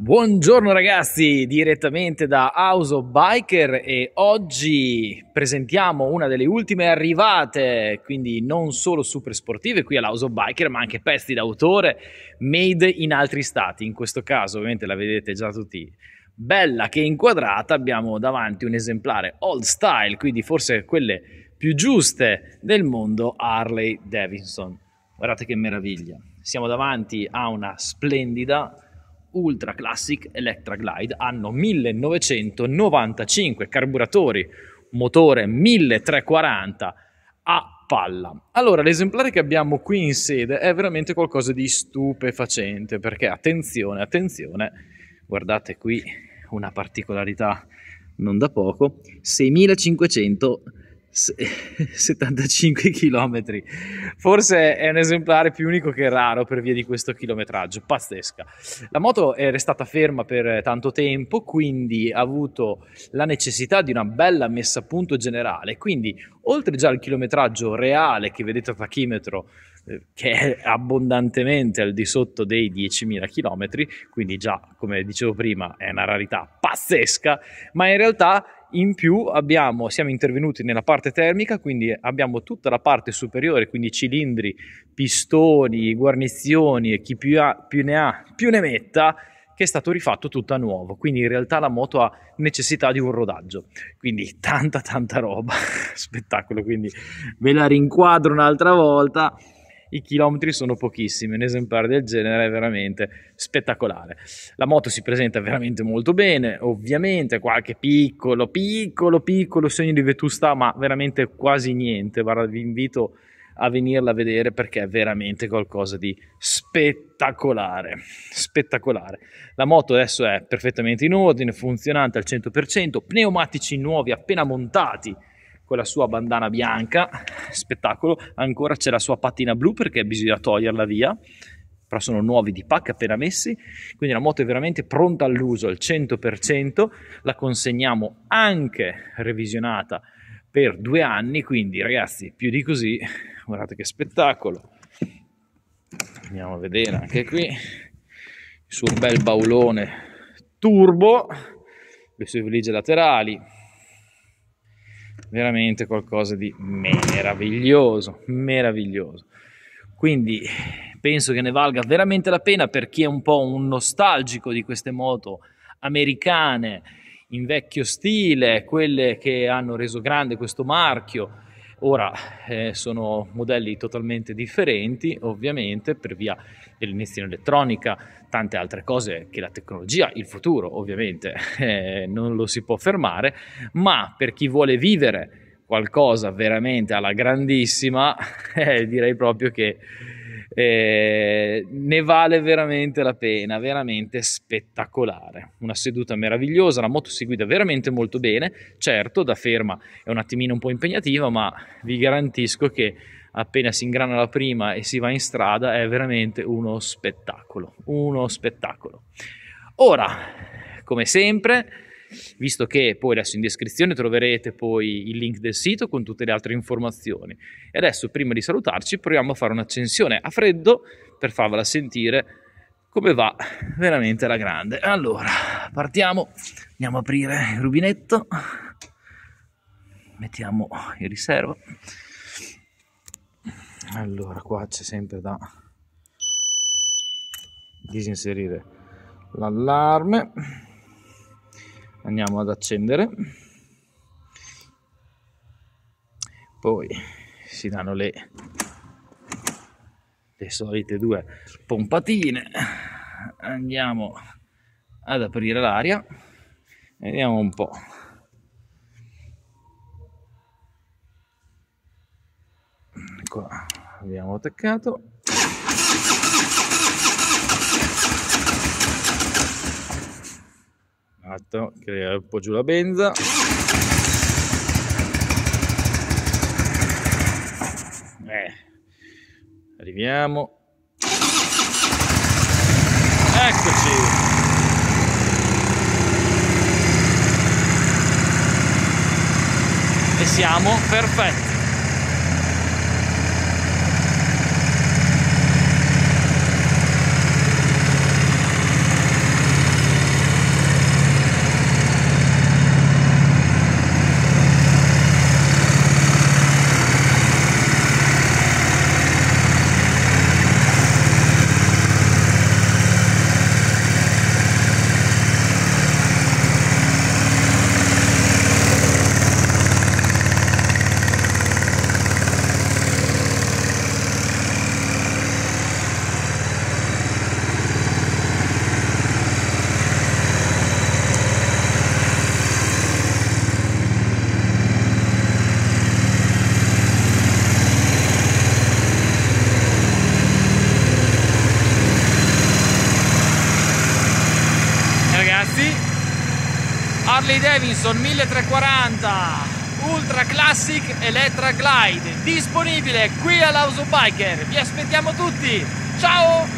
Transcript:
Buongiorno ragazzi, direttamente da House of Biker e oggi presentiamo una delle ultime arrivate, quindi non solo super sportive qui all'House of Biker, ma anche pezzi d'autore made in altri stati. In questo caso, ovviamente la vedete già tutti bella che inquadrata, abbiamo davanti un esemplare old style, quindi forse quelle più giuste del mondo Harley Davidson. Guardate che meraviglia. Siamo davanti a una splendida Ultra Classic Electra Glide hanno 1995 carburatori, motore 1340 a palla. Allora, l'esemplare che abbiamo qui in sede è veramente qualcosa di stupefacente, perché attenzione, attenzione, guardate qui una particolarità non da poco, 6500 75 km. Forse è un esemplare più unico che raro per via di questo chilometraggio, pazzesca. La moto è restata ferma per tanto tempo, quindi ha avuto la necessità di una bella messa a punto generale, quindi oltre già al chilometraggio reale che vedete a tachimetro eh, che è abbondantemente al di sotto dei 10.000 km, quindi già come dicevo prima è una rarità pazzesca, ma in realtà in più abbiamo, siamo intervenuti nella parte termica, quindi abbiamo tutta la parte superiore, quindi cilindri, pistoni, guarnizioni e chi più, ha, più ne ha più ne metta, che è stato rifatto tutto a nuovo. Quindi in realtà la moto ha necessità di un rodaggio. Quindi tanta tanta roba, spettacolo, quindi ve la rinquadro un'altra volta i chilometri sono pochissimi, un esemplare del genere è veramente spettacolare. La moto si presenta veramente molto bene, ovviamente qualche piccolo, piccolo, piccolo segno di vetustà, ma veramente quasi niente. Guarda, vi invito a venirla a vedere perché è veramente qualcosa di spettacolare, spettacolare. La moto adesso è perfettamente in ordine, funzionante al 100%, pneumatici nuovi appena montati con la sua bandana bianca, spettacolo, ancora c'è la sua pattina blu perché bisogna toglierla via, però sono nuovi di pack appena messi, quindi la moto è veramente pronta all'uso al 100%, la consegniamo anche revisionata per due anni, quindi ragazzi più di così, guardate che spettacolo, andiamo a vedere anche qui, il suo bel baulone turbo, le sue valigie laterali, veramente qualcosa di meraviglioso, meraviglioso. Quindi penso che ne valga veramente la pena per chi è un po' un nostalgico di queste moto americane in vecchio stile, quelle che hanno reso grande questo marchio Ora eh, sono modelli totalmente differenti, ovviamente, per via dell'iniezione elettronica, tante altre cose che la tecnologia, il futuro ovviamente, eh, non lo si può fermare, ma per chi vuole vivere qualcosa veramente alla grandissima, eh, direi proprio che eh, ne vale veramente la pena, veramente spettacolare. Una seduta meravigliosa, la moto si guida veramente molto bene, certo da ferma è un attimino un po' impegnativa, ma vi garantisco che appena si ingrana la prima e si va in strada è veramente uno spettacolo, uno spettacolo. Ora, come sempre, visto che poi adesso in descrizione troverete poi il link del sito con tutte le altre informazioni. E adesso prima di salutarci proviamo a fare un'accensione a freddo per farvela sentire come va veramente la grande. Allora, partiamo, andiamo a aprire il rubinetto, mettiamo in riserva. Allora, qua c'è sempre da disinserire l'allarme andiamo ad accendere poi si danno le, le solite due pompatine andiamo ad aprire l'aria vediamo un po' qua abbiamo attaccato aspetta che un po' giù la benza eh, arriviamo eccoci e siamo perfetti Harley Davidson 1340 Ultra Classic Electra Glide disponibile qui all'Auso Biker vi aspettiamo tutti ciao